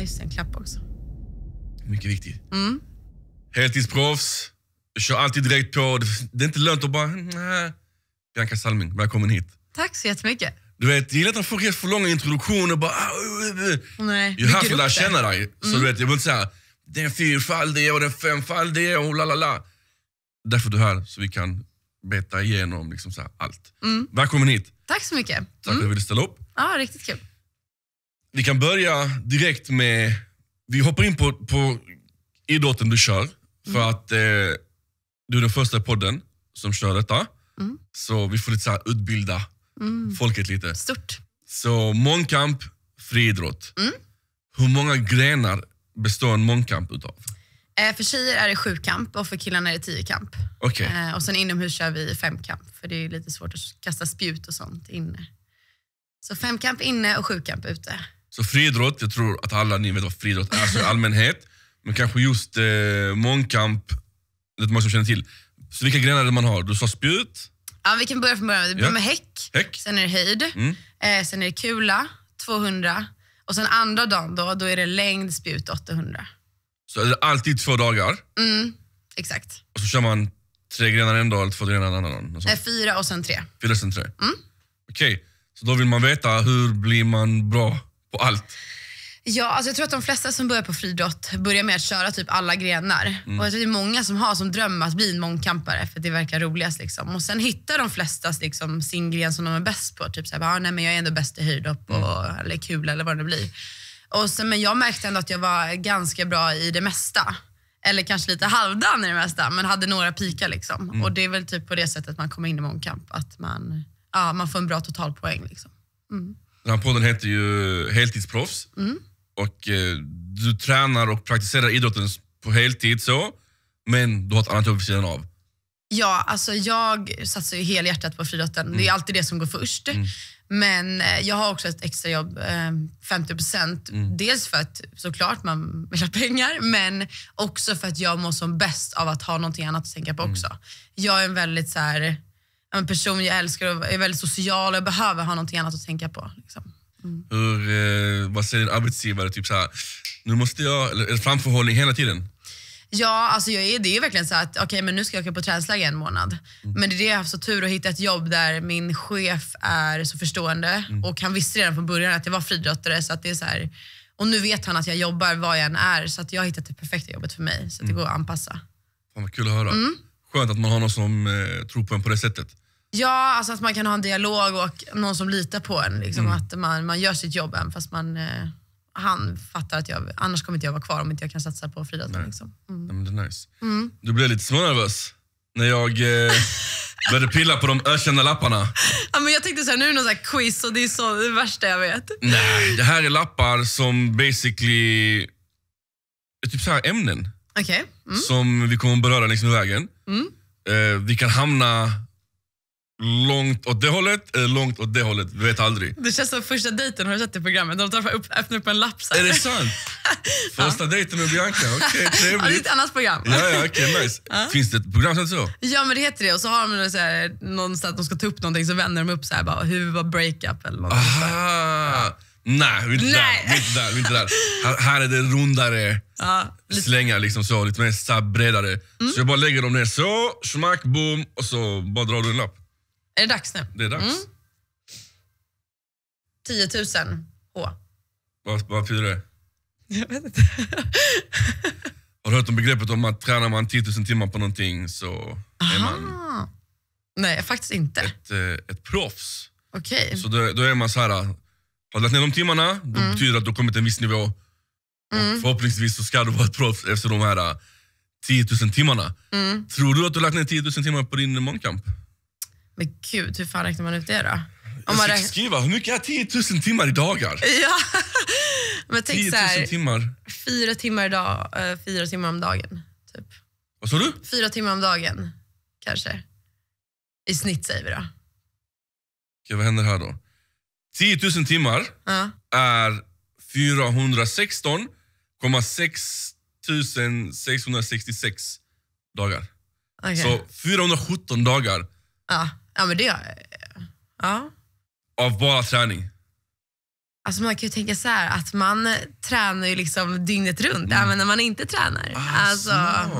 Just en klapp också. Mycket viktig. Mm. Heltidsproffs. Jag kör alltid direkt på. Det är inte lönt att bara... Nej. Bianca Salming, välkommen hit. Tack så jättemycket. Du vet, jag gillar inte att folk ger för långa introduktioner. Bara, ah, uh, uh, uh. Nej, jag är här för att lära känna dig. Mm. du vet, jag vill inte säga det är en fyrfaldig och det en femfaldig och la la la. Därför är du här, så vi kan beta igenom liksom så allt. Mm. Välkommen hit. Tack så mycket. Tack mm. för att du mm. ville ställa upp. Ja, riktigt kul. Vi kan börja direkt med, vi hoppar in på, på idrotten du kör. För mm. att eh, du är den första i podden som kör detta. Mm. Så vi får lite så utbilda mm. folket lite. Stort. Så mångkamp, friidrott. Mm. Hur många grenar består en mångkamp utav? Eh, för tjejer är det sjukamp och för killarna är det tiokamp. Okay. Eh, och sen inomhus kör vi femkamp, för det är lite svårt att kasta spjut och sånt inne. Så femkamp inne och sjukamp ute. Så friidrott, jag tror att alla ni vet vad friidrott är alltså i allmänhet. Men kanske just eh, mångkamp, det är många som känner till. Så vilka grenar det man har? Du sa spjut? Ja, vi kan börja från början. Det börjar med häck, häck. sen är det höjd, mm. eh, sen är det kula, 200. Och sen andra dagen då, då är det längd, spjut, 800. Så är det alltid två dagar? Mm, exakt. Och så kör man tre grenar en dag eller två grenar en annan dag? Eh, fyra och sen tre. Fyra och sen tre? Mm. Okej, okay. så då vill man veta hur blir man bra? på allt? Ja, alltså jag tror att de flesta som börjar på friidrott börjar med att köra typ alla grenar. Mm. Och jag tror att det är många som har som dröm att bli en mångkampare för att det verkar roligast. Liksom. Och sen hittar de flesta liksom, sin gren som de är bäst på. Typ såhär, ah, nej men jag är ändå bäst i höjdhopp mm. eller kula eller vad det nu blir. Och sen, men jag märkte ändå att jag var ganska bra i det mesta. Eller kanske lite halvdan i det mesta, men hade några pikar liksom. Mm. Och det är väl typ på det sättet man kommer in i mångkamp, att man, ja, man får en bra totalpoäng. Liksom. Mm. Den här podden heter ju Heltidsproffs. Mm. Och eh, du tränar och praktiserar idrotten på heltid så, men du har ett annat jobb vid sidan av. Ja, alltså jag satsar ju helhjärtat på friidrotten. Mm. Det är mm. alltid det som går först. Mm. Men eh, jag har också ett extrajobb, 50 eh, procent. Mm. Dels för att såklart man vill ha pengar, men också för att jag mår som bäst av att ha någonting annat att tänka på mm. också. Jag är en väldigt så här, en person jag älskar och är väldigt social och jag behöver ha någonting annat att tänka på. Liksom. Mm. Hur, eh, vad säger din arbetsgivare? Typ så här, nu måste jag, eller framförhållning hela tiden? Ja, alltså jag är, det är verkligen så att okay, men nu ska jag åka på träningsläger en månad. Mm. Men det är det jag har haft så tur att hitta ett jobb där min chef är så förstående mm. och han visste redan från början att jag var friidrottare så att det är så här, och nu vet han att jag jobbar var jag än är så att jag har hittat det perfekta jobbet för mig så att det mm. går att anpassa. Fan vad kul att höra. Mm. Skönt att man har någon som eh, tror på en på det sättet. Ja, alltså att man kan ha en dialog och någon som litar på en. Liksom, mm. Att man, man gör sitt jobb även fast man, eh, han fattar att jag, annars kommer inte jag vara kvar om inte jag kan satsa på Fridas. Liksom. Mm. Ja, nice. Mm. Du blev lite smånervös när jag eh, började pilla på de ökända lapparna. Ja, men jag tänkte så här, nu är det någon så quiz och det är så, det värsta jag vet. Nej, det här är lappar som basically är typ så här ämnen. Okay. Mm. Som vi kommer beröra längs med vägen. Mm. Eh, vi kan hamna långt åt det hållet, eller eh, långt åt det hållet. Vi vet aldrig. Det känns som första dejten, har du sett det programmet? De tar upp, öppnar upp en lapp så Är det sant? Första ja. dejten med Bianca, okej okay, trevligt. Ja, det är ett annat program. Ja, ja, okay, nice. Ja. Finns det ett program som så? Ja, men det heter det. Och så har de så här, någonstans, de ska ta upp någonting så vänder de upp så här, bara, hur var breakup eller någonting. Aha. Nej, vi är inte där. Vi inte där, vi inte där. Här, här, är det rundare ja, lite. slängar, liksom så, lite mer breddare. Mm. Så jag bara lägger dem ner så, smack, boom och så bara drar du en lapp. Är det dags nu? Det är dags. Mm. 10 000 H. Vad, betyder det? Jag vet inte. Har du hört om begreppet om att tränar man 10 000 timmar på någonting så Aha. är man... Nej, faktiskt inte. Ett, eh, ett proffs. Okej. Okay. Så då, då, är man så här, eh, har du lagt ner de timmarna, då mm. betyder det att du har kommit till en viss nivå. Mm. Förhoppningsvis så ska du vara ett proffs efter de här 10 eh, 000 timmarna. Mm. Tror du att du har lagt ner 10 000 timmar på din mångkamp? Men gud, hur fan räknar man ut det då? Om man jag fick skriva, hur mycket är 10 000 timmar i dagar? Ja, men tänk 10 000 så här, timmar. fyra timmar, dag, eh, fyra timmar om dagen. Typ. Vad sa du? Fyra timmar om dagen, kanske. I snitt säger vi då. Okej, vad händer här då? 10 000 timmar ja. är 416,6 666 dagar. Okay. Så 417 dagar ja. Ja men det gör jag. Ja. Av bara träning? Alltså man kan ju tänka så här, att man tränar ju liksom dygnet runt, mm. även när man inte tränar. Ah, alltså,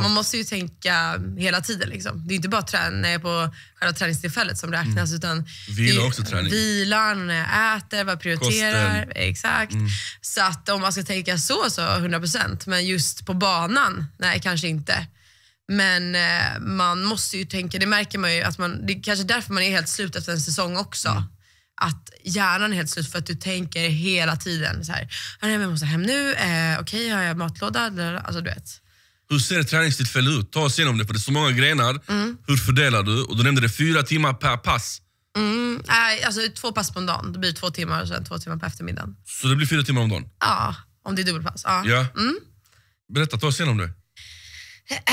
man måste ju tänka hela tiden. Liksom. Det är inte bara träna på själva träningstillfället som mm. räknas, mm. utan vila också träning. Vilar, när jag äter, vad jag prioriterar. Kosten. Exakt. Mm. Så att om man ska tänka så, så 100 procent. Men just på banan, nej kanske inte. Men eh, man måste ju tänka, det märker man ju, att man, det är kanske därför man är helt slut efter en säsong också. Mm. Att hjärnan är helt slut för att du tänker hela tiden så här, ah, jag måste hem nu, eh, okej okay, har jag matlåda? Alltså du vet. Hur ser ett träningstillfälle ut? Ta oss igenom det, för det är så många grenar. Mm. Hur fördelar du? Och du nämnde det, fyra timmar per pass. Mm, äh, alltså två pass på en dag. Det blir två timmar och sen två timmar på eftermiddagen. Så det blir fyra timmar om dagen? Ja, om det är dubbelpass. Ja. ja. Mm. Berätta, ta oss igenom det.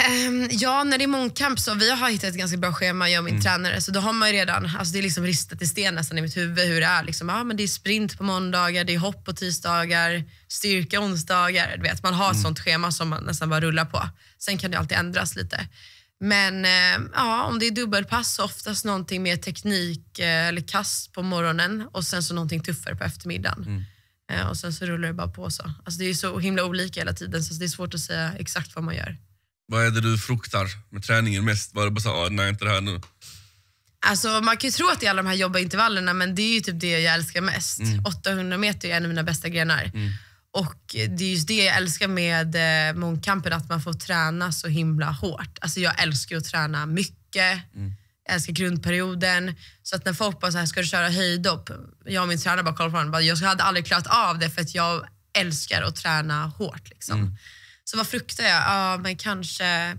Ehm, ja, när det är mångkamp så, vi har hittat ett ganska bra schema, jag och min mm. tränare, så då har man ju redan, alltså det är liksom ristat i sten nästan i mitt huvud hur det är. Liksom, ah, men det är sprint på måndagar, det är hopp på tisdagar, styrka onsdagar. Du vet, man har ett mm. sånt schema som man nästan bara rullar på. Sen kan det alltid ändras lite. Men eh, ja, om det är dubbelpass så oftast någonting med teknik eh, eller kast på morgonen och sen så någonting tuffare på eftermiddagen. Mm. Eh, och sen så rullar det bara på så. Alltså, det är så himla olika hela tiden så det är svårt att säga exakt vad man gör. Vad är det du fruktar med träningen mest? Var det bara såhär, ah, nej inte det här nu? Alltså, man kan ju tro att det är alla de här jobba men det är ju typ det jag älskar mest. Mm. 800 meter är en av mina bästa grenar. Mm. Och det är just det jag älskar med eh, mångkampen, att man får träna så himla hårt. Alltså jag älskar att träna mycket, mm. jag älskar grundperioden. Så att när folk bara så här, ska du köra höjdhopp? Jag och min tränare bara kollar på honom bara, jag hade aldrig klarat av det för att jag älskar att träna hårt. Liksom. Mm. Så vad fruktar jag? Ja, men kanske...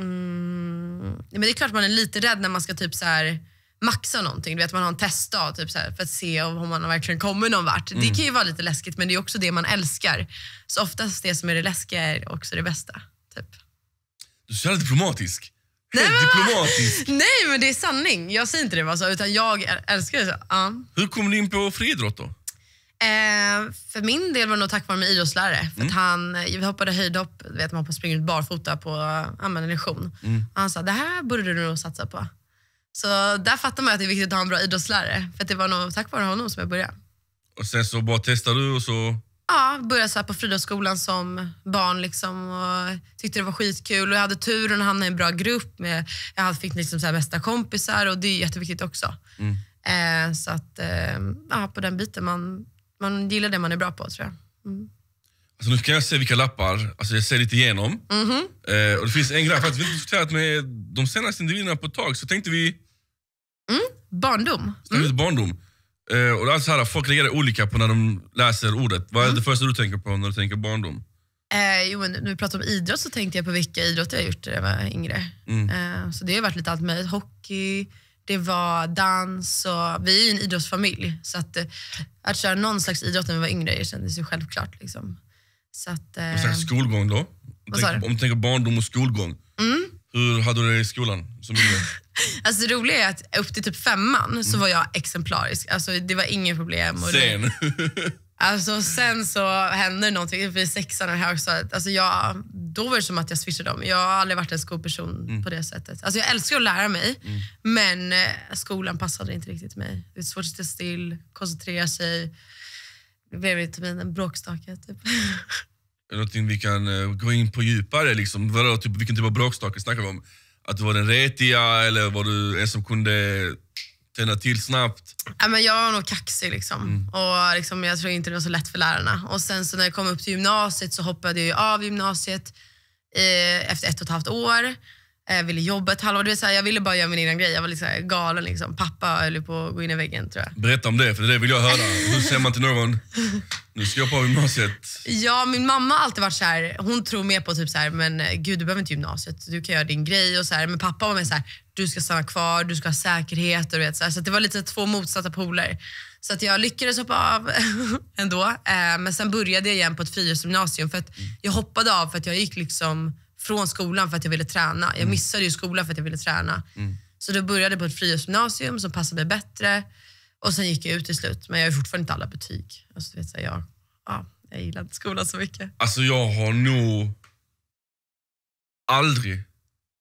Mm, men det är klart man är lite rädd när man ska typ så här maxa någonting. Du vet, man har en testdag typ så här, för att se om man verkligen kommit någon vart. Mm. Det kan ju vara lite läskigt, men det är också det man älskar. Så oftast det som är det läskiga är också det bästa. Typ. Du är så jävla diplomatisk. Nej, men, diplomatisk. Nej, men det är sanning. Jag säger inte det bara så, alltså, utan jag älskar det så. Ja. Hur kom du in på friidrott då? Eh, för min del var det nog tack vare min idrottslärare. För mm. han, vi hoppade höjdhopp, vet man springer ut barfota på ja, en lektion. Mm. Han sa, det här borde du nog satsa på. Så där fattar man att det är viktigt att ha en bra idrottslärare. För det var nog tack vare honom som jag började. Och sen så bara testade du och så? Ja, började så på friidrottsskolan som barn liksom och tyckte det var skitkul. Och jag hade turen att hamna i en bra grupp. Med, jag fick liksom så här bästa kompisar och det är jätteviktigt också. Mm. Eh, så att, eh, ja, på den biten. man man gillar det man är bra på tror jag. Mm. Alltså nu ska jag se vilka lappar, alltså jag ser lite igenom. Mm -hmm. eh, och det finns en grej, faktiskt, vi har diskuterat med de senaste individerna på ett tag, så tänkte vi... Mm. Barndom. Mm. barndom. Eh, och det är så här, folk reagerar olika på när de läser ordet. Vad är det mm. första du tänker på när du tänker barndom? Eh, jo, men när vi pratar om idrott så tänkte jag på vilka idrotter jag har gjort när jag var yngre. Mm. Eh, så det har varit lite allt möjligt. Hockey, det var dans och vi är ju en idrottsfamilj så att, eh, att köra någon slags idrott när vi var yngre kändes ju självklart. Liksom. Så att, eh, och sen skolgång då? Tänk, om du tänker barndom och skolgång, mm. hur hade du det i skolan som Alltså det roliga är att upp till typ femman så mm. var jag exemplarisk. Alltså det var inga problem. Och Sen. Alltså sen så hände någonting, vid sexan i högstadiet. Alltså jag, då var det som att jag swishade om. Jag har aldrig varit en skolperson mm. på det sättet. Alltså jag älskar att lära mig, mm. men eh, skolan passade inte riktigt mig. Det är svårt att sitta still, koncentrera sig. Det blev typ en bråkstake. Typ. Någonting vi kan eh, gå in på djupare, liksom. Typ, vilken typ av bråkstake snackar vi om? Att du var den retiga eller var du en som kunde tända till snabbt? Ja, men jag var nog kaxig liksom. Mm. Och liksom, jag tror inte det var så lätt för lärarna. Och sen så när jag kom upp till gymnasiet så hoppade jag av gymnasiet eh, efter ett och ett halvt år. Jag eh, ville jobba ett halvår. Det så här, jag ville bara göra min egen grej. Jag var lite liksom galen. Liksom. Pappa höll på att gå in i väggen tror jag. Berätta om det, för det vill jag höra. Hur säger man till någon, nu ska jag på gymnasiet? Ja, min mamma har alltid varit så här, hon tror mer på typ så här, men eh, gud du behöver inte gymnasiet. Du kan göra din grej och så här. Men pappa var mer så här, du ska stanna kvar, du ska ha säkerhet och vet, så, här. så det var lite två motsatta poler. Så att jag lyckades hoppa av ändå. Eh, men sen började jag igen på ett friidrottsgymnasium jag hoppade av för att jag gick liksom från skolan för att jag ville träna. Jag mm. missade ju skolan för att jag ville träna. Mm. Så då började jag på ett friidrottsgymnasium som passade mig bättre och sen gick jag ut till slut. Men jag har fortfarande inte alla betyg. Alltså, vet, så jag, ja, jag gillar inte skolan så mycket. Alltså jag har nog aldrig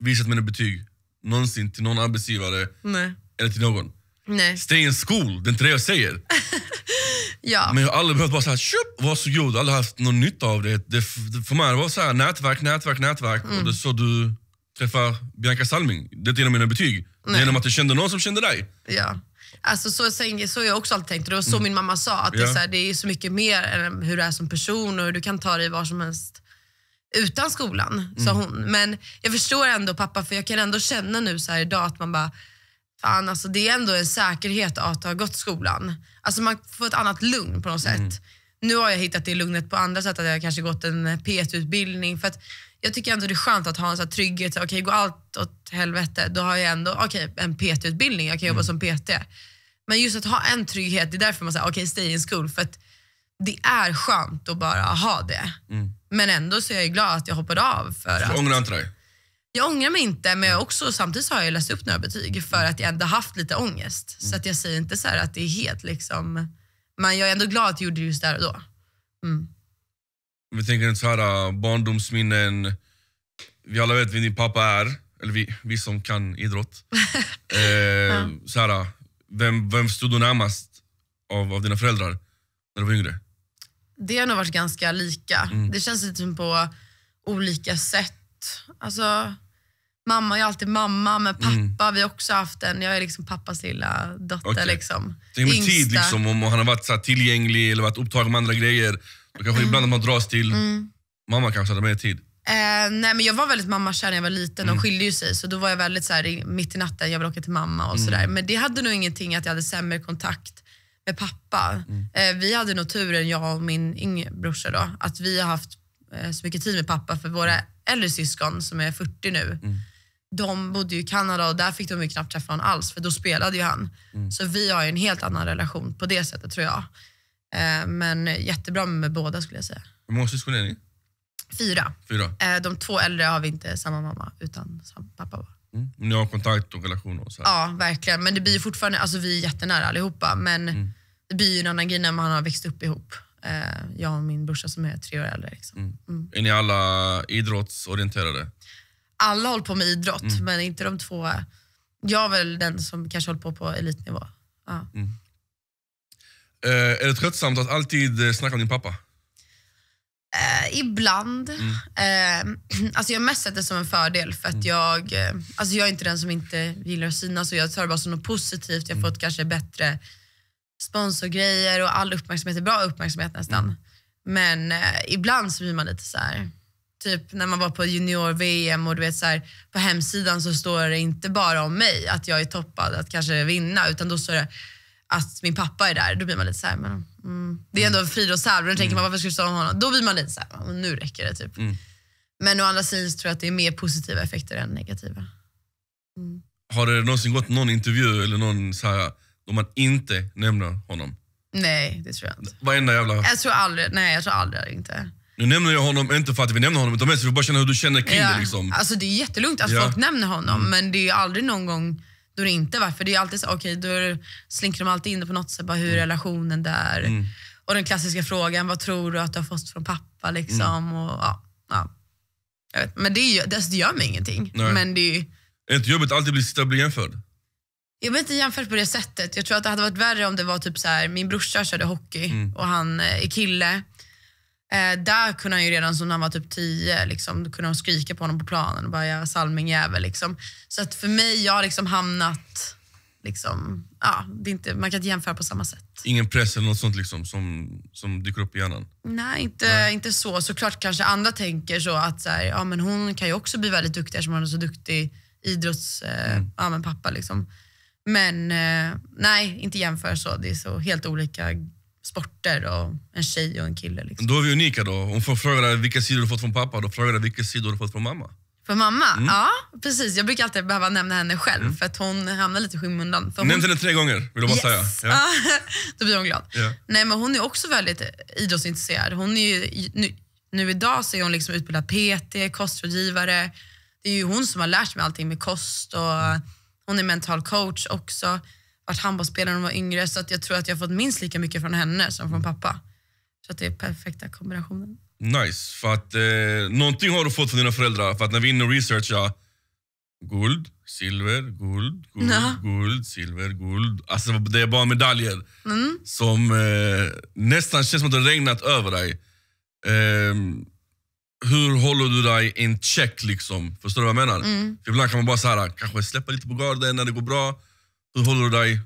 visat mina betyg någonsin till någon arbetsgivare Nej. eller till någon. Nej. Stay in school, det är inte det jag säger. Ja. Men jag har aldrig behövt bara såhär, tjup, varsågod, aldrig haft någon nytta av det. det, för mig det var så här, nätverk, nätverk, nätverk. Mm. Och det är så du träffar Bianca Salming. Det är inte genom mina betyg. Nej. Det är genom att jag kände någon som kände dig. Ja. Alltså, så, så har jag också alltid tänkt och det var så mm. min mamma sa. Att yeah. det, är så här, det är så mycket mer än hur du är som person och du kan ta dig var som helst utan skolan, mm. sa hon. Men jag förstår ändå pappa för jag kan ändå känna nu så idag att man bara, fan alltså det är ändå en säkerhet att ha gått skolan. Alltså man får ett annat lugn på något mm. sätt. Mm. Nu har jag hittat det lugnet på andra sätt, att jag kanske gått en pt utbildning För att jag tycker ändå det är skönt att ha en sån trygghet, okej okay, går allt åt helvete, då har jag ändå okay, en PT-utbildning, jag kan jobba mm. som PT. Men just att ha en trygghet, det är därför man säger okej okay, stay in school, för att det är skönt att bara ha det. Mm. Men ändå så är jag glad att jag hoppade av. För att... Ångrar inte dig? Jag ångrar mig inte, men jag också, samtidigt har jag läst upp några betyg för att jag ändå haft lite ångest. Så att jag säger inte så att det är helt liksom... Men jag är ändå glad att jag gjorde det just där och då. Mm. Vi tänker inte så här, äh, barndomsminnen. Vi alla vet vem din pappa är, eller vi, vi som kan idrott. eh, så här, äh, vem, vem stod du närmast av, av dina föräldrar när du var yngre? Det har nog varit ganska lika. Mm. Det känns lite som på olika sätt. Alltså, Mamma, jag är alltid mamma, men mm. pappa, vi har också haft en. Jag är liksom pappas lilla dotter. Okej. Liksom. Tänk om en tid liksom, om han har varit så här tillgänglig eller varit upptagen med andra grejer. Då kanske mm. ibland man dras till. Mm. Mamma kanske hade mer tid. Eh, nej men jag var väldigt mammakär när jag var liten. De skilde ju sig så då var jag väldigt så här, mitt i natten, jag vill åka till mamma och sådär. Men det hade nog ingenting att jag hade sämre kontakt med pappa. Eh, vi hade nog turen, jag och min yngre brorsa då, att vi har haft eh, så mycket tid med pappa för våra äldre syskon som är 40 nu de bodde ju i Kanada och där fick de ju knappt träffa honom alls för då spelade ju han. Mm. Så vi har ju en helt annan relation på det sättet tror jag. Eh, men jättebra med båda skulle jag säga. Hur många syskon är ni? Fyra. Fyra. Eh, de två äldre har vi inte samma mamma utan samma pappa bara. Mm. Ni har kontakt och relationer? Och så här. Ja, verkligen. Men det blir fortfarande, alltså vi är jättenära allihopa men mm. det blir ju en annan grej när man har växt upp ihop. Eh, jag och min brorsa som är tre år äldre. Liksom. Mm. mm. Är ni alla idrottsorienterade? alla håller på med idrott, mm. men inte de två. Jag är väl den som kanske håller på på elitnivå. Ja. Mm. Eh, är det tröttsamt att alltid eh, snacka om din pappa? Eh, ibland. Mm. Eh, alltså jag har mest sett det som en fördel för att mm. jag, eh, alltså jag är inte den som inte gillar att synas och jag tar det bara som något positivt. Jag har mm. fått kanske bättre sponsorgrejer och all uppmärksamhet är bra uppmärksamhet nästan. Mm. Men eh, ibland så blir man lite så här, typ när man var på junior-VM och du vet så här, på hemsidan så står det inte bara om mig, att jag är toppad att kanske vinna, utan då står det att min pappa är där. Då blir man lite så mm. det är ändå en friidrottstävling, då tänker mm. man varför ska du stå om honom? Då blir man lite såhär, nu räcker det typ. Mm. Men å andra sidan tror jag att det är mer positiva effekter än negativa. Mm. Har det någonsin gått någon intervju eller någon så här, då man inte nämner honom? Nej, det tror jag inte. Varenda jävla... Jag tror aldrig, nej jag tror aldrig inte. Nu nämner jag honom, inte för att vi nämner honom, utan mest för att bara känna hur du känner kring ja. det. Liksom. Alltså, det är jättelugnt att ja. folk nämner honom, mm. men det är aldrig någon gång då det inte var. För det är alltid så, okay, då slinker de alltid in det på något sätt, bara hur mm. relationen där. Mm. Och den klassiska frågan, vad tror du att du har fått från pappa? Liksom, mm. och, ja, ja. Jag vet, men det, är, det, alltså, det gör mig ingenting. Men det är, det är inte jobbigt att alltid bli, sitta och bli jämförd? Jag vill inte jämfört på det sättet. Jag tror att det hade varit värre om det var typ så här, min brorsa körde hockey mm. och han eh, är kille Eh, där kunde han ju redan som när han var typ tio liksom, då kunde de skrika på honom på planen och bara göra Salmingjävel. Liksom. Så att för mig, jag har liksom hamnat... Liksom, ja, det är inte, man kan inte jämföra på samma sätt. Ingen press eller något sånt liksom, som, som dyker upp i hjärnan? Nej, inte, Nej. inte så. Såklart kanske andra tänker så att så här, ja, men hon kan ju också bli väldigt duktig eftersom hon är så duktig idrottspappa. Eh, mm. Ja, men, pappa, liksom. men eh, nej, inte jämför så. Det är så helt olika sporter och en tjej och en kille. Liksom. Då är vi unika då. Om folk frågar vilka sidor du fått från pappa, då frågar vilka sidor du fått från mamma. Från mamma? Mm. Ja, precis. Jag brukar alltid behöva nämna henne själv mm. för att hon hamnar lite i skymundan. Hon... Nämn henne tre gånger vill jag bara yes. säga. Ja. då blir hon glad. Yeah. Nej, men hon är också väldigt idrottsintresserad. Hon är ju, nu, nu, idag så är hon liksom utbildad PT, kostrådgivare. Det är ju hon som har lärt mig allting med kost och hon är mental coach också varit handbollsspelare när de var yngre så att jag tror att jag fått minst lika mycket från henne som från pappa. Så att det är perfekta kombinationen. Nice, för att eh, någonting har du fått från dina föräldrar. För att när vi är inne och researchar, guld, silver, guld, guld, ja. guld, silver, guld. Alltså det är bara medaljer mm. som eh, nästan känns som att det regnat över dig. Eh, hur håller du dig in check liksom? Förstår du vad jag menar? Mm. För ibland kan man bara så här, kanske släppa lite på garden när det går bra. Hur håller du dig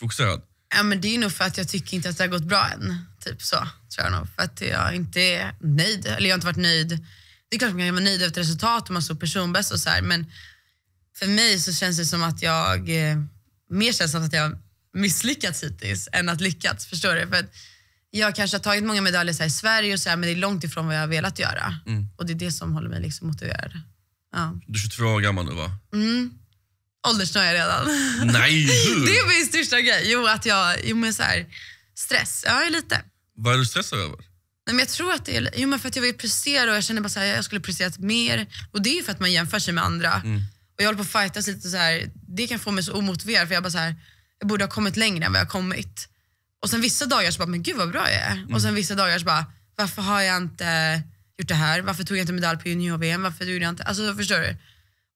fokuserad? Ja, men det är nog för att jag tycker inte att det har gått bra än. Typ så, tror jag nog. För att jag inte är nöjd. Eller jag har inte varit nöjd. Det är klart man kan vara nöjd över ett resultat om man står personbäst och så här, men för mig så känns det som att jag, eh, mer känns som att jag har misslyckats hittills än att lyckats. Förstår du? För att jag kanske har tagit många medaljer här, i Sverige och så här, men det är långt ifrån vad jag har velat göra. Mm. Och det är det som håller mig liksom motiverad. Ja. Du är 22 år gammal nu va? Mm. Åldersnöja redan. Nej! det är min största grej. Jo, att jag, jo men så här, stress. Ja, lite. Vad är du stressad över? Nej, men jag tror att det är, jo, men för att jag vill prestera och jag känner bara så jag skulle presterat mer. Och det är ju för att man jämför sig med andra. Mm. Och jag håller på att fightas lite så här, det kan få mig så omotiverad för jag bara så här, jag borde ha kommit längre än vad jag har kommit. Och sen vissa dagar så bara, men gud vad bra jag är. Mm. Och sen vissa dagar så bara, varför har jag inte gjort det här? Varför tog jag inte medalj på junior-VM? Varför gjorde jag inte? Alltså förstår du?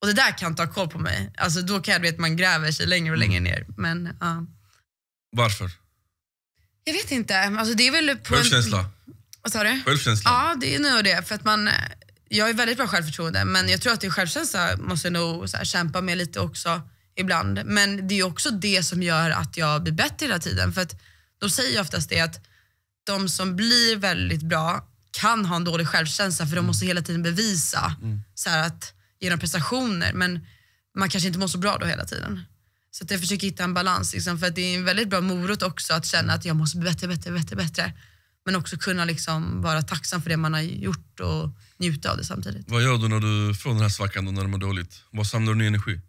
Och det där kan ta koll på mig. Alltså då kan jag, vet, man gräver sig längre och mm. längre ner. Men, ja. Varför? Jag vet inte. Alltså, det är väl på Självkänsla? En... Vad sa du? Självkänsla? Ja, det är nog det. För att man, jag har väldigt bra självförtroende men jag tror att det självkänsla måste jag nog så här, kämpa med lite också ibland. Men det är också det som gör att jag blir bättre hela tiden. För att de säger ju oftast det att de som blir väldigt bra kan ha en dålig självkänsla för de måste hela tiden bevisa mm. så här, att genom prestationer men man kanske inte mår så bra då hela tiden. Så att jag försöker hitta en balans liksom, för att det är en väldigt bra morot också att känna att jag måste bli bättre, bättre, bättre, bättre. Men också kunna liksom vara tacksam för det man har gjort och njuta av det samtidigt. Vad gör du när du får den här svackan då, när du mår dåligt? Var samlar du ny energi?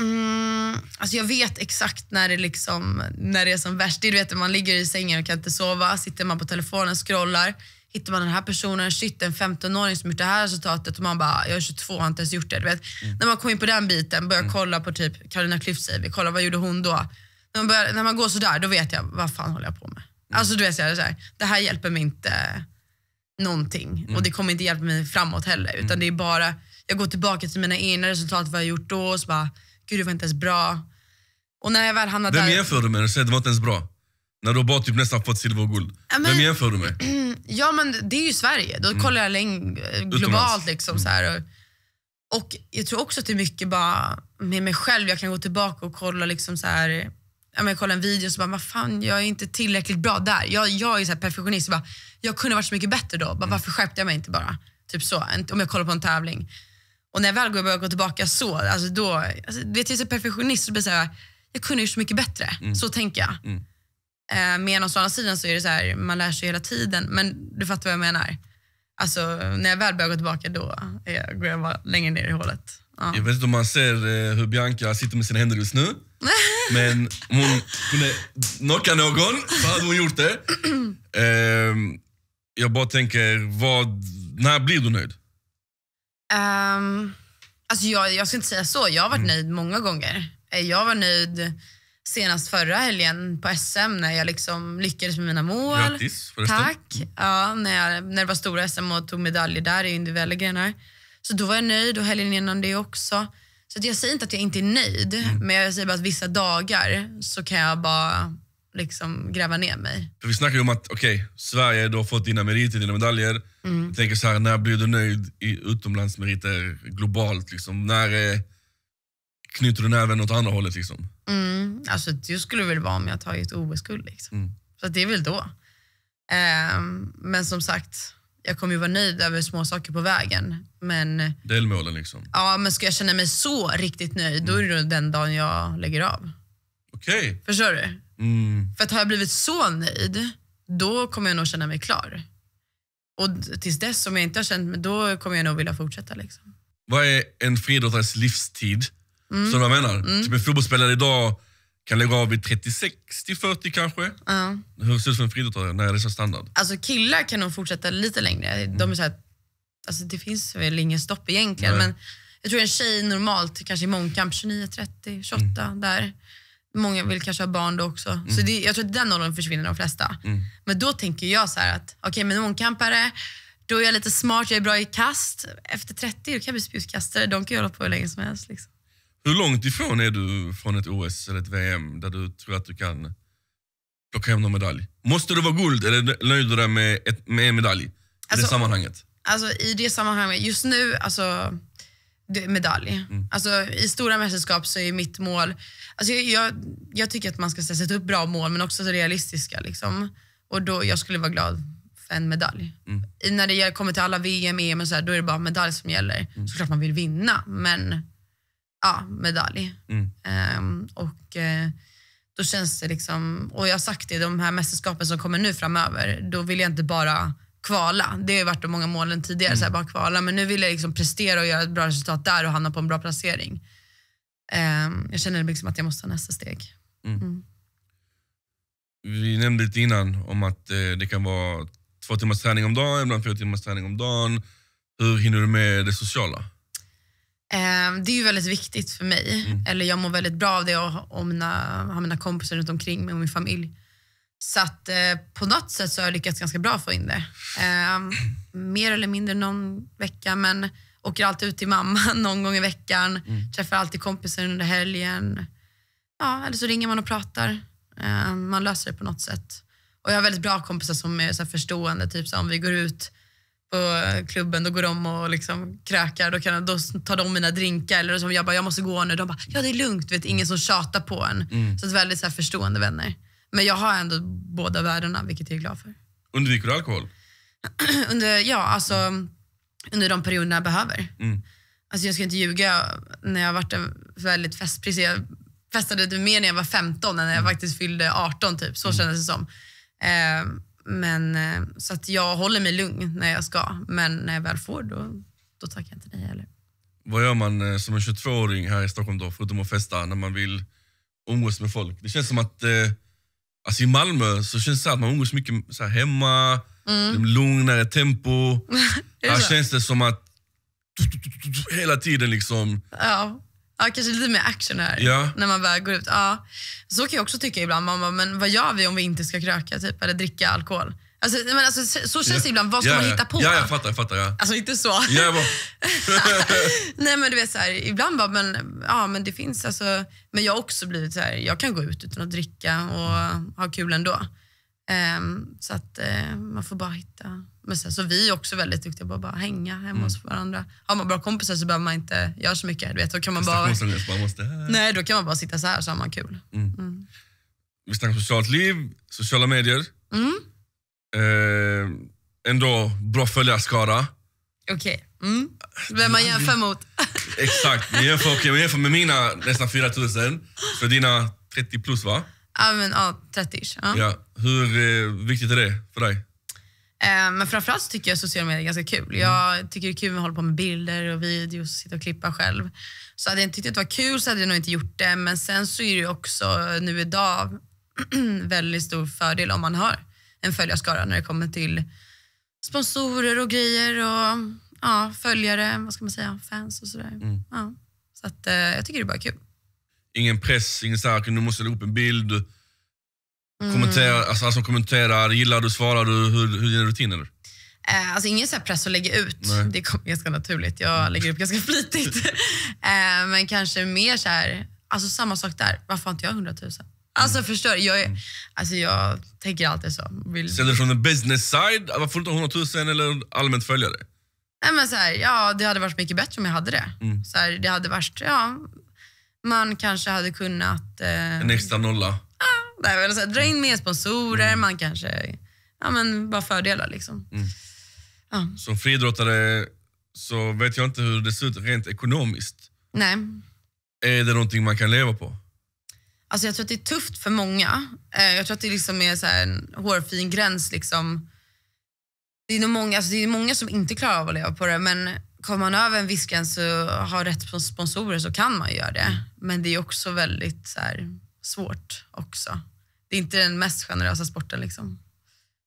Mm, alltså jag vet exakt när det, liksom, när det är som värst. Det är, du vet, man ligger i sängen och kan inte sova, sitter man på telefonen, och scrollar hittar man den här personen, shit en 15-åring som gjort det här resultatet och man bara, jag är 22 och har inte ens gjort det. Du vet. Mm. När man kommer in på den biten, börjar mm. kolla på typ Carolina Klüft kolla vad gjorde hon då? När man, börjar, när man går sådär, då vet jag, vad fan håller jag på med? Mm. Alltså du vet, så här, det här hjälper mig inte någonting och mm. det kommer inte hjälpa mig framåt heller utan mm. det är bara, jag går tillbaka till mina egna resultat, vad jag gjort då och så bara, gud det var inte ens bra. Och när jag väl hamnade Vem där... jämför du med? Du säger det var inte ens bra. När du bara typ nästan fått silver och guld. Ja, men... Vem jämför du med? Ja men det är ju Sverige, då mm. kollar jag läng- globalt liksom så här. Mm. Och, jag tror också att det är mycket bara med mig själv, jag kan gå tillbaka och kolla liksom så här jag, jag kollar en video och så bara, vad fan jag är inte tillräckligt bra där. Jag, jag är så perfektionist, bara, jag kunde varit så mycket bättre då. Bara, mm. varför skärpte jag mig inte bara? Typ så, om jag kollar på en tävling. Och när jag väl börjar gå tillbaka så, alltså då, alltså, vet jag är så perfektionist så blir det så här, jag kunde gjort så mycket bättre. Mm. Så tänker jag. Mm. Eh, men å andra sidan så är det så här, man lär sig hela tiden. Men du fattar vad jag menar. Alltså, när jag väl börjar gå tillbaka då jag, går jag bara längre ner i hålet. Ja. Jag vet inte om man ser eh, hur Bianca sitter med sina händer just nu. Men om hon kunde knocka någon så hade hon gjort det. Eh, jag bara tänker, vad, när blir du nöjd? Um, alltså jag, jag ska inte säga så. Jag har varit mm. nöjd många gånger. Eh, jag var nöjd senast förra helgen på SM när jag liksom lyckades med mina mål. Grattis förresten. Tack. Ja, när, jag, när det var stora SM och tog medaljer där i individuella grenar. Så då var jag nöjd och helgen innan det också. Så jag säger inte att jag inte är nöjd, mm. men jag säger bara att vissa dagar så kan jag bara liksom gräva ner mig. För vi snackar ju om att okej, okay, Sverige, du har fått dina meriter, dina medaljer. Mm. Jag tänker så här, när blir du nöjd i utomlandsmeriter globalt? Liksom? När eh, knyter du näven åt andra hållet? Liksom? Mm, alltså det skulle väl vara om jag tagit OS-guld. Liksom. Mm. Så det är väl då. Um, men som sagt, jag kommer ju vara nöjd över små saker på vägen. Men, Delmålen liksom? Ja, men ska jag känna mig så riktigt nöjd, mm. då är det mm. den dagen jag lägger av. Okej. Okay. Förstår du? Mm. För att har jag blivit så nöjd, då kommer jag nog känna mig klar. Och tills dess, om jag inte har känt mig, då kommer jag nog vilja fortsätta. Liksom. Vad är en friidrottares livstid? Mm. Så vad jag menar? Mm. Typ en fotbollsspelare idag kan lägga av vid 36 till 40 kanske. Ja. Hur ser det ut för en friidrottare? Nej, det är så standard. Alltså killar kan nog fortsätta lite längre. De är mm. så här, alltså, det finns väl ingen stopp egentligen. Nej. Men jag tror en tjej normalt, kanske i mångkamp, 29, 30, 28 mm. där. Många vill kanske ha barn då också. Mm. Så det, jag tror att den åldern försvinner de flesta. Mm. Men då tänker jag så att, okej okay, men mångkampare, då är jag lite smart, jag är bra i kast. Efter 30 då kan jag bli spjutkastare. De kan ju hålla på hur länge som helst. Liksom. Hur långt ifrån är du från ett OS eller ett VM där du tror att du kan plocka hem någon medalj? Måste det vara guld eller nöjer du dig med, ett, med en medalj i alltså, det sammanhanget? Alltså i det sammanhanget, just nu, alltså medalj. Mm. Alltså, I stora mästerskap så är mitt mål, alltså, jag, jag tycker att man ska sätta upp bra mål men också realistiska. Liksom. Och då, Jag skulle vara glad för en medalj. Mm. När det kommer till alla VM, EM och så här, då är det bara medalj som gäller. Mm. Såklart man vill vinna men ja, med Mm. Um, och uh, då känns det liksom, och jag har sagt det, de här mästerskapen som kommer nu framöver, då vill jag inte bara kvala. Det har ju varit de många målen tidigare, mm. så här, mm. bara kvala. Men nu vill jag liksom prestera och göra ett bra resultat där och hamna på en bra placering. Um, jag känner liksom att jag måste ta nästa steg. Mm. Mm. Vi nämnde lite innan om att eh, det kan vara två timmars träning om dagen, ibland fyra timmars träning om dagen. Hur hinner du med det sociala? Ehm, det är ju väldigt viktigt för mig. Mm. Eller jag mår väldigt bra av det och, och mina, har mina kompisar runt omkring mig och min familj. Så att eh, på något sätt så har jag lyckats ganska bra få in det. Eh, mer eller mindre någon vecka, men åker alltid ut till mamma någon gång i veckan. Mm. Träffar alltid kompisar under helgen. Ja, eller så ringer man och pratar. Eh, man löser det på något sätt. Och jag har väldigt bra kompisar som är så förstående. Typ så om vi går ut på klubben, då går de och liksom kräkar. Då, kan, då tar de mina drinkar. Eller som jag bara, jag måste gå nu. De bara, ja det är lugnt. Vet, ingen som tjatar på en. Mm. Så det är väldigt så här, förstående vänner. Men jag har ändå båda världarna, vilket jag är glad för. Undviker du alkohol? under, ja, alltså under de perioderna jag behöver. Mm. Alltså, jag ska inte ljuga, när jag varit väldigt festpris. Jag festade mer när jag var 15 än när jag mm. faktiskt fyllde 18 typ. Så mm. kändes det som. Eh, men, eh, så att jag håller mig lugn när jag ska, men när jag väl får då, då tackar jag inte nej heller. Vad gör man eh, som en 22-åring här i Stockholm då, förutom att festa, när man vill umgås med folk? Det känns som att eh, alltså i Malmö så känns det så att man umgås mycket så hemma, mm. Liksom lugnare tempo. här känns det som att hela tiden liksom. Ja. Ja, kanske lite mer action här ja. när man väl går ut. Ja. Så kan jag också tycka ibland. Man men vad gör vi om vi inte ska kröka typ, eller dricka alkohol? Alltså, men alltså, så känns det ibland. Vad ska ja, man hitta på? Ja, jag fattar. Jag fattar ja. Alltså inte så. Ja, bara... Nej men du vet så här, ibland bara, men, ja men det finns alltså. Men jag har också blivit så här, jag kan gå ut utan att dricka och ha kul ändå. Um, så att uh, man får bara hitta men sen så vi är också väldigt duktiga på att bara hänga hemma mm. hos varandra. Har man bra kompisar så behöver man inte göra så mycket. Du vet, då kan man bara, Nej, då kan man bara sitta så här så har man kul. Mm. mm. Vi snackar socialt liv, sociala medier. Mm. Eh, ändå bra följarskara. Okej. Okay. Mm. Vem man jämför mot. Exakt. Man jämför, okay, man jämför med mina nästan 4 000. för dina 30 plus va? Ja, men, ja 30 -ish. Ja. ja. Hur eh, viktigt är det för dig? Eh, men framförallt tycker jag sociala medier är ganska kul. Mm. Jag tycker det är kul att hålla på med bilder och videos och sitta och klippa själv. Så hade jag inte tyckt att det var kul så hade jag nog inte gjort det. Men sen så är det ju också nu idag väldigt stor fördel om man har en följarskara när det kommer till sponsorer och grejer och ja, följare, vad ska man säga, fans och sådär. Mm. Ja. Så att, eh, jag tycker det är bara kul. Ingen press, ingen så du måste lägga upp en bild Mm. Kommentera, alltså, alltså kommenterar, gillar du, svarar du, hur, hur är rutinen? Eh, alltså ingen så press att lägga ut. Nej. Det kommer ganska naturligt. Jag mm. lägger upp ganska flitigt. eh, men kanske mer så här, alltså samma sak där. Varför har inte jag 100 000? Alltså mm. förstår jag, är, mm. alltså jag tänker alltid så. Vill... Ser du från the business side, varför inte 100 000 eller allmänt följare? Nej men så här, ja det hade varit mycket bättre om jag hade det. Mm. Så här, det hade varit, ja, man kanske hade kunnat... Eh... En extra nolla? Nej, men så här, dra in mer sponsorer, mm. man kanske... Ja, men bara fördelar liksom. Mm. Ja. Som friidrottare så vet jag inte hur det ser ut rent ekonomiskt. Nej. Är det någonting man kan leva på? Alltså jag tror att det är tufft för många. Eh, jag tror att det liksom är så här en hårfin gräns. Liksom. Det, är nog många, alltså det är många som inte klarar av att leva på det men kommer man över en viss gräns och har rätt sponsorer så kan man ju göra det. Mm. Men det är också väldigt så här, svårt också det är inte den mest generösa sporten. Liksom,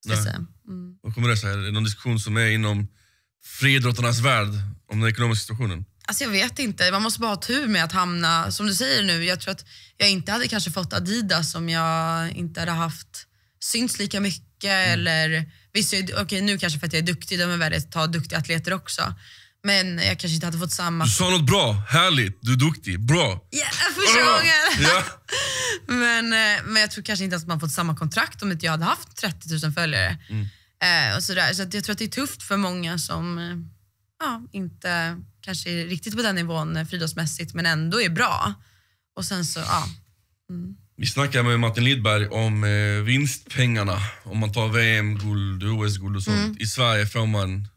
mm. Vad kommer det sig? Är det någon diskussion som är inom friidrottarnas värld om den ekonomiska situationen? Alltså jag vet inte. Man måste bara ha tur med att hamna, som du säger nu, jag tror att jag inte hade kanske fått Adidas om jag inte hade haft syns lika mycket mm. eller Visst, okej nu kanske för att jag är duktig, de är värda att ta duktiga atleter också. Men jag kanske inte hade fått samma... Du sa något bra, härligt, du är duktig, bra. Ja, första ah! gången! men, eh, men jag tror kanske inte att man fått samma kontrakt om inte jag hade haft 30 000 följare. Mm. Eh, och sådär. Så jag tror att det är tufft för många som eh, ja, inte kanske är riktigt på den nivån eh, friidrottsmässigt men ändå är bra. Och sen så, ja. Mm. Vi snackade med Martin Lidberg om eh, vinstpengarna. Om man tar VM-guld, OS-guld och sånt. Mm. I Sverige får man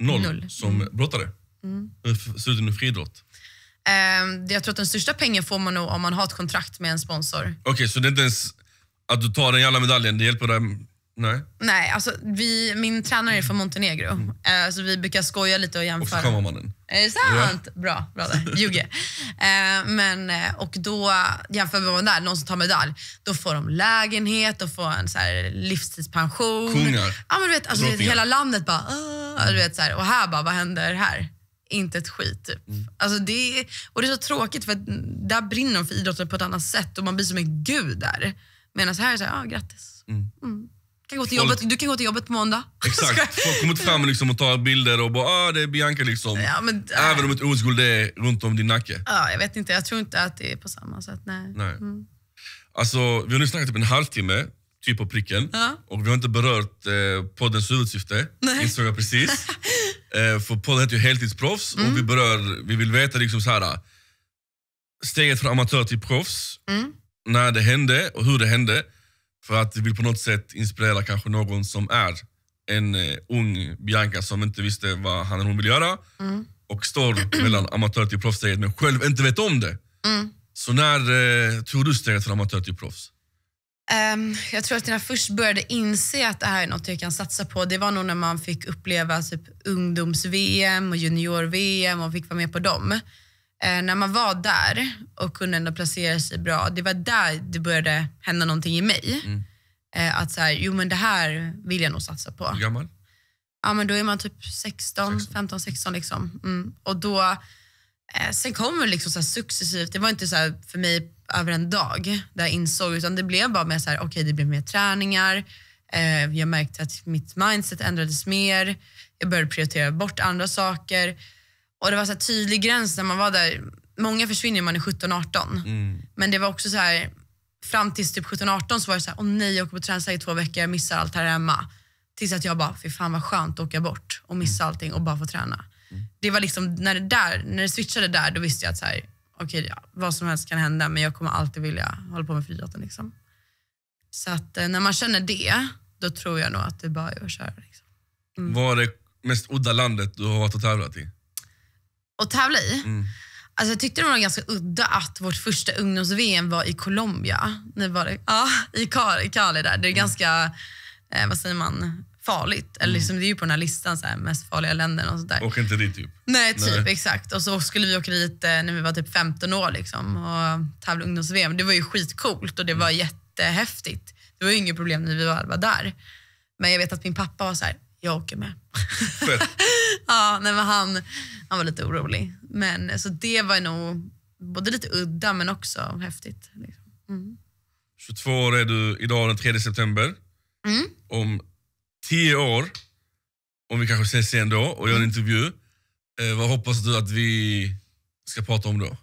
noll, noll. som mm. brottare? Mm. Hur ser ehm, det ut inom friidrott? Um, jag tror att den största pengen får man nog om man har ett kontrakt med en sponsor. Okej, okay, så det är inte ens att du tar den jävla medaljen, det hjälper dig? Nej. Nej, alltså vi, min tränare är från Montenegro, mm. uh, så vi brukar skoja lite och jämföra. Och så kommer mannen. Är det sant? Ja. Bra, bra där. Ljuger. uh, men, eh, och då jämför vi med där, någon som tar medalj, då får de lägenhet, och får en så här livstidspension. Kungar. Ja, men du vet, alltså, hela landet bara... Uh, du vet, så här, och här bara, vad händer här? Inte ett skit. Typ. Mm. Alltså det, är, och det är så tråkigt för där brinner de för idrotten på ett annat sätt och man blir som en gud där. Medan här är det så här, ah, grattis. Mm. Mm. Kan gå till jobbet, du kan gå till jobbet på måndag. Exakt. Folk kommer fram liksom och tar bilder och bara ah, det är Bianca. Liksom. Ja, men, äh. Även om ett OS-guld är runt om din nacke. Ja, jag vet inte, jag tror inte att det är på samma sätt. Nej. nej. Mm. Alltså, vi har nu snackat typ en halvtimme typ på pricken. Ja. Och vi har inte berört eh, poddens huvudsyfte, insåg jag precis. eh, för podden heter ju Heltidsproffs mm. och vi, berör, vi vill veta liksom så här, eh, steget från amatör till proffs, mm. när det hände och hur det hände. För att vi vill på något sätt inspirera kanske någon som är en eh, ung Bianca som inte visste vad han eller hon vill göra mm. och står mellan amatör till proffssteget men själv inte vet om det. Mm. Så när eh, tog du steget från amatör till proffs? Um, jag tror att när jag först började inse att det här är något jag kan satsa på, det var nog när man fick uppleva typ ungdoms-VM och junior-VM och fick vara med på dem. Uh, när man var där och kunde ändå placera sig bra, det var där det började hända någonting i mig. Mm. Uh, att så här, jo men det här vill jag nog satsa på. Hur gammal? Ja men då är man typ 16, 16. 15, 16 liksom. Mm. Och då, uh, sen kom det liksom så successivt, det var inte så för mig över en dag där jag insåg, utan det blev bara mer så här, okej okay, det blev mer träningar, eh, jag märkte att mitt mindset ändrades mer, jag började prioritera bort andra saker och det var så här tydlig gräns när man var där. Många försvinner när man är 17-18, mm. men det var också så här, fram tills typ 17-18 så var det så här, åh oh, nej jag åker på träningsläger i två veckor, jag missar allt här hemma. Tills att jag bara, fy fan vad skönt att åka bort och missa mm. allting och bara få träna. Mm. Det var liksom när det, där, när det switchade där, då visste jag att så här, okej, okay, ja, vad som helst kan hända men jag kommer alltid vilja hålla på med friidrotten. Liksom. Så att eh, när man känner det, då tror jag nog att det bara är att köra. Liksom. Mm. Vad är det mest udda landet du har varit och tävlat i? Att tävla i? Mm. Alltså jag tyckte det var ganska udda att vårt första ungdoms-VM var i Colombia. Ni var det, ja, i Cali där. Det är mm. ganska, eh, vad säger man, farligt. Eller mm. liksom, Det är ju på den här listan, så här, mest farliga länder. och sådär. Åk inte dit typ. Nej, typ Nej. exakt. Och så skulle vi åka dit eh, när vi var typ 15 år liksom, och tävla ungdoms-VM. Det var ju skitcoolt och det var mm. jättehäftigt. Det var ju inget problem när vi var där. Men jag vet att min pappa var så här, jag åker med. ja, nej, men han, han var lite orolig. Men, eh, så det var nog både lite udda men också häftigt. Liksom. Mm. 22 år är du idag den 3 september. Mm. Om tio år, om vi kanske ses igen då och gör en intervju, eh, vad hoppas du att vi ska prata om då?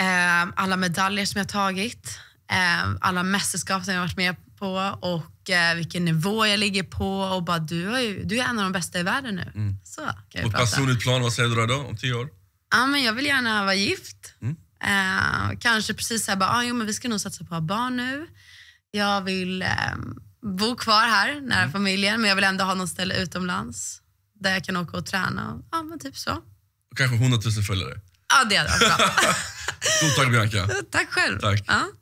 Eh, alla medaljer som jag tagit, eh, alla mästerskap som jag varit med på och eh, vilken nivå jag ligger på och bara du, har ju, du är en av de bästa i världen nu. Mm. Så kan och personligt plan, vad säger du då om tio år? Ah, men jag vill gärna vara gift. Mm. Eh, kanske precis så här, bara, ah, jo, men vi ska nog satsa på att ha barn nu. Jag vill ehm, bo kvar här nära mm. familjen men jag vill ändå ha något ställe utomlands där jag kan åka och träna. Ja, men typ så. Och kanske 100 000 följare? Ja, det hade varit bra. Stort tack Bianca. Tack själv. Tack. Ja.